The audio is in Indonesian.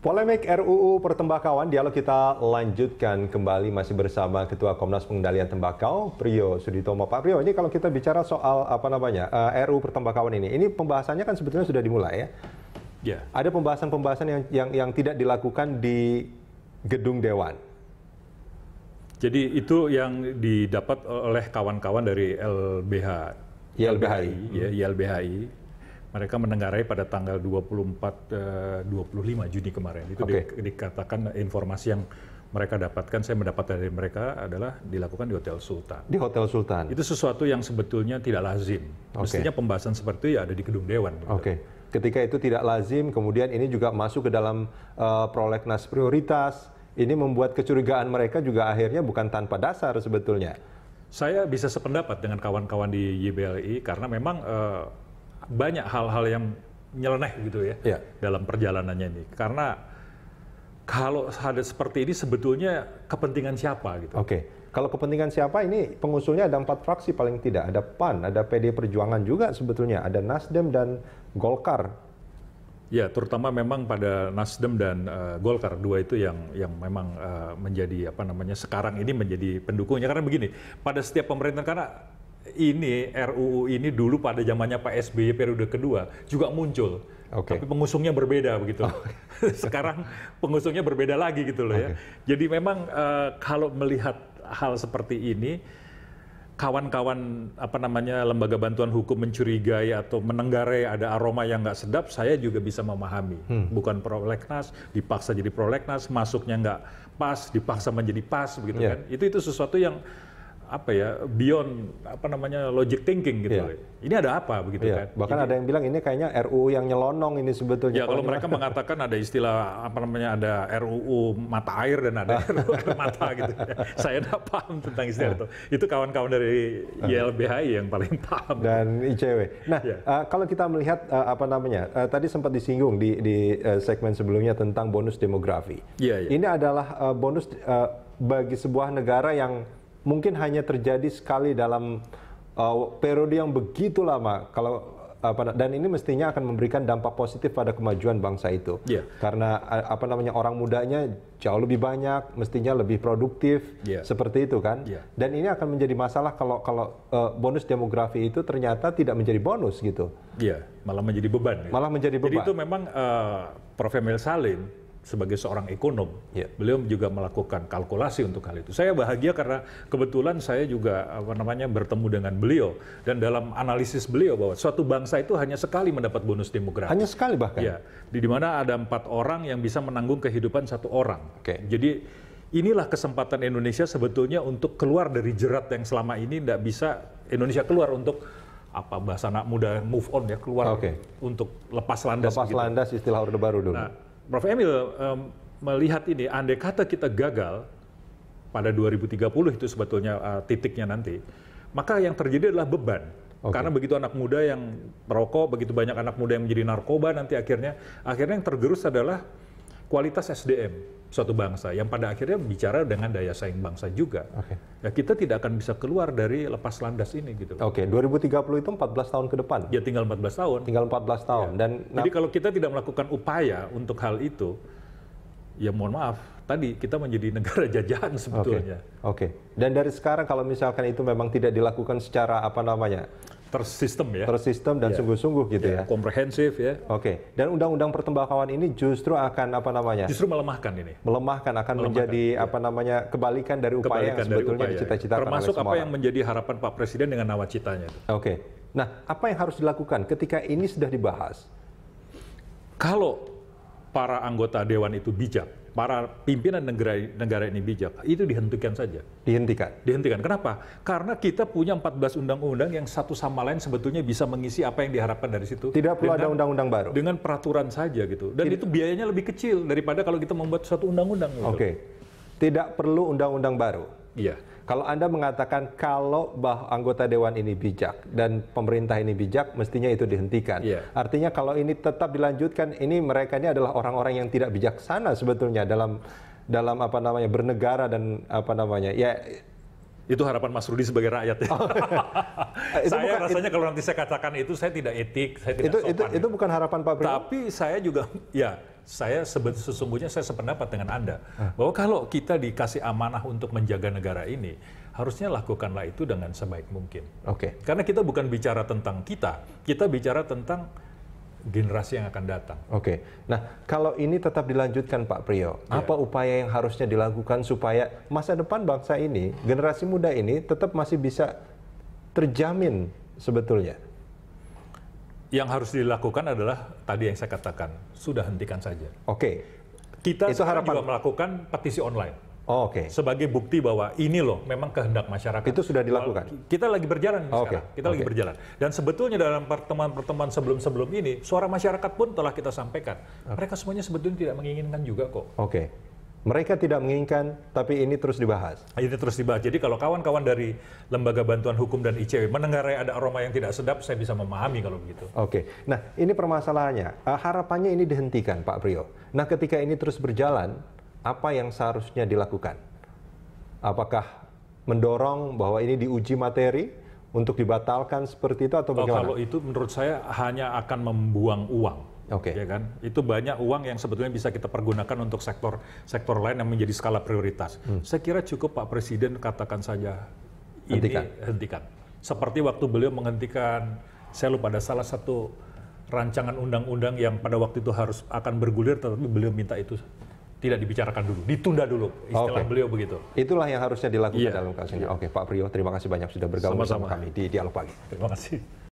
Polemik RUU Pertembakauan, dialog kita lanjutkan kembali masih bersama Ketua Komnas Pengendalian Tembakau, Priyo Suditomo. Pak Priyo, ini kalau kita bicara soal apa namanya uh, eh, RUU Pertembakauan ini, ini pembahasannya kan sebetulnya sudah dimulai ya. Ya. Ada pembahasan-pembahasan yang, yang yang tidak dilakukan di gedung Dewan. Jadi itu yang didapat oleh kawan-kawan dari LBH, YLBHI, YLBHI. Ya, hmm. YLBHI mereka menenggarai pada tanggal 24 25 eh, Juni kemarin. Itu okay. dikatakan informasi yang mereka dapatkan, saya mendapat dari mereka adalah dilakukan di Hotel Sultan. Di Hotel Sultan. Itu sesuatu yang sebetulnya tidak lazim. Okay. Mestinya pembahasan seperti itu ya ada di gedung dewan. Gitu. Oke. Okay. Ketika itu tidak lazim, kemudian ini juga masuk ke dalam uh, prolegnas prioritas. Ini membuat kecurigaan mereka juga akhirnya bukan tanpa dasar sebetulnya. Saya bisa sependapat dengan kawan-kawan di YBLI karena memang uh, banyak hal-hal yang nyeleneh gitu ya, ya dalam perjalanannya ini. Karena kalau ada seperti ini sebetulnya kepentingan siapa gitu. Oke. Kalau kepentingan siapa ini pengusulnya ada empat fraksi paling tidak. Ada PAN, ada PD Perjuangan juga sebetulnya, ada Nasdem dan Golkar. Ya, terutama memang pada Nasdem dan uh, Golkar dua itu yang yang memang uh, menjadi apa namanya sekarang ini menjadi pendukungnya karena begini, pada setiap pemerintahan karena ini RUU ini dulu pada zamannya Pak SBY periode kedua juga muncul. Okay. Tapi pengusungnya berbeda begitu. Oh. Sekarang pengusungnya berbeda lagi gitu loh okay. ya. Jadi memang uh, kalau melihat hal seperti ini kawan-kawan apa namanya lembaga bantuan hukum mencurigai atau menenggare ada aroma yang nggak sedap, saya juga bisa memahami. Hmm. Bukan prolegnas, dipaksa jadi prolegnas, masuknya nggak pas, dipaksa menjadi pas begitu yeah. kan. Itu itu sesuatu yang apa ya beyond apa namanya logic thinking gitu. Yeah. Ini ada apa begitu yeah. kan? Bahkan ini, ada yang bilang ini kayaknya RUU yang nyelonong ini sebetulnya. Ya kalau mereka mengatakan ada istilah apa namanya ada RUU mata air dan ada RUU mata gitu. Saya tidak paham tentang istilah itu. Iya. Itu kawan-kawan dari YLBHI iya. yang paling paham. Dan ICW. Nah yeah. Iya. uh, kalau kita melihat uh, apa namanya uh, tadi sempat disinggung di, di uh, segmen sebelumnya tentang bonus demografi. Yeah, yeah. Ini adalah uh, bonus uh, bagi sebuah negara yang mungkin hanya terjadi sekali dalam uh, periode yang begitu lama. Kalau apa uh, dan ini mestinya akan memberikan dampak positif pada kemajuan bangsa itu yeah. karena uh, apa namanya orang mudanya jauh lebih banyak mestinya lebih produktif yeah. seperti itu kan yeah. dan ini akan menjadi masalah kalau kalau uh, bonus demografi itu ternyata tidak menjadi bonus gitu Iya, yeah, malah menjadi beban ya? malah menjadi beban jadi itu memang uh, Prof Emil Salim sebagai seorang ekonom, yeah. beliau juga melakukan kalkulasi untuk hal itu. Saya bahagia karena kebetulan saya juga apa namanya bertemu dengan beliau dan dalam analisis beliau bahwa suatu bangsa itu hanya sekali mendapat bonus demografi. Hanya sekali bahkan. Ya, di, di mana ada empat orang yang bisa menanggung kehidupan satu orang. Okay. Jadi inilah kesempatan Indonesia sebetulnya untuk keluar dari jerat yang selama ini tidak bisa Indonesia keluar untuk apa bahasa anak muda move on ya keluar okay. untuk lepas landas. Lepas gitu. landas istilah orde baru dulu. Nah, Prof. Emil um, melihat ini, andai kata kita gagal pada 2030 itu sebetulnya uh, titiknya nanti, maka yang terjadi adalah beban. Okay. Karena begitu anak muda yang merokok, begitu banyak anak muda yang menjadi narkoba nanti akhirnya, akhirnya yang tergerus adalah kualitas SDM suatu bangsa yang pada akhirnya bicara dengan daya saing bangsa juga. Okay. Ya kita tidak akan bisa keluar dari lepas landas ini gitu. Oke, okay. 2030 itu 14 tahun ke depan. Ya tinggal 14 tahun. Tinggal 14 tahun ya. dan Jadi kalau kita tidak melakukan upaya untuk hal itu ya mohon maaf tadi kita menjadi negara jajahan sebetulnya. Oke. Okay. okay. Dan dari sekarang kalau misalkan itu memang tidak dilakukan secara apa namanya? tersistem ya. Tersistem dan ya. sungguh-sungguh ya. gitu ya. ya. Komprehensif ya. Oke. Dan undang-undang pertembakauan ini justru akan apa namanya? Justru melemahkan ini. Melemahkan akan melemahkan, menjadi ya. apa namanya? kebalikan dari upaya kebalikan yang sebetulnya upaya, ya. cita Termasuk apa yang menjadi harapan Pak Presiden dengan nawacitanya. Oke. Nah, apa yang harus dilakukan ketika ini sudah dibahas? Kalau para anggota dewan itu bijak, para pimpinan negara negara ini bijak, itu dihentikan saja. Dihentikan. Dihentikan. Kenapa? Karena kita punya 14 undang-undang yang satu sama lain sebetulnya bisa mengisi apa yang diharapkan dari situ. Tidak perlu dengan, ada undang-undang baru. Dengan peraturan saja gitu. Dan Tidak. itu biayanya lebih kecil daripada kalau kita membuat suatu undang-undang. Gitu. Oke. Okay. Tidak perlu undang-undang baru. Iya. Kalau Anda mengatakan kalau bah anggota dewan ini bijak dan pemerintah ini bijak, mestinya itu dihentikan. Yeah. Artinya kalau ini tetap dilanjutkan, ini mereka ini adalah orang-orang yang tidak bijaksana sebetulnya dalam dalam apa namanya bernegara dan apa namanya ya itu harapan Mas Rudi sebagai rakyat. Oh, itu saya bukan, rasanya itu, kalau nanti saya katakan itu saya tidak etik, saya tidak itu, sopan. Itu, itu bukan harapan Pak Prabowo. Tapi saya juga ya saya sesungguhnya saya sependapat dengan Anda ah. bahwa kalau kita dikasih amanah untuk menjaga negara ini, harusnya lakukanlah itu dengan sebaik mungkin. Oke. Okay. Karena kita bukan bicara tentang kita, kita bicara tentang generasi yang akan datang. Oke. Okay. Nah, kalau ini tetap dilanjutkan Pak Priyo, yeah. apa upaya yang harusnya dilakukan supaya masa depan bangsa ini, generasi muda ini tetap masih bisa terjamin sebetulnya? yang harus dilakukan adalah tadi yang saya katakan sudah hentikan saja. Oke. Okay. Kita itu harapan... juga melakukan petisi online. Oh, Oke. Okay. Sebagai bukti bahwa ini loh memang kehendak masyarakat. Itu sudah dilakukan. Kita lagi berjalan oh, sekarang. Kita okay. lagi berjalan. Dan sebetulnya dalam pertemuan-pertemuan sebelum-sebelum ini, suara masyarakat pun telah kita sampaikan. Okay. Mereka semuanya sebetulnya tidak menginginkan juga kok. Oke. Okay. Mereka tidak menginginkan, tapi ini terus dibahas. Ini terus dibahas. Jadi kalau kawan-kawan dari Lembaga Bantuan Hukum dan ICW mendengarai ada aroma yang tidak sedap, saya bisa memahami kalau begitu. Oke. Nah, ini permasalahannya. Eh, harapannya ini dihentikan, Pak Prio. Nah, ketika ini terus berjalan, apa yang seharusnya dilakukan? Apakah mendorong bahwa ini diuji materi untuk dibatalkan seperti itu atau oh, bagaimana? kalau itu menurut saya hanya akan membuang uang Oke. Okay. Ya kan? Itu banyak uang yang sebetulnya bisa kita pergunakan untuk sektor sektor lain yang menjadi skala prioritas. Hmm. Saya kira cukup Pak Presiden katakan saja ini hentikan. Seperti waktu beliau menghentikan saya lupa ada salah satu rancangan undang-undang yang pada waktu itu harus akan bergulir tetapi beliau minta itu tidak dibicarakan dulu, ditunda dulu istilah okay. beliau begitu. Itulah yang harusnya dilakukan yeah. dalam kasus Yeah. Oke, okay, Pak Priyo, terima kasih banyak sudah bergabung Sama-sama. bersama kami di dialog pagi. Terima kasih.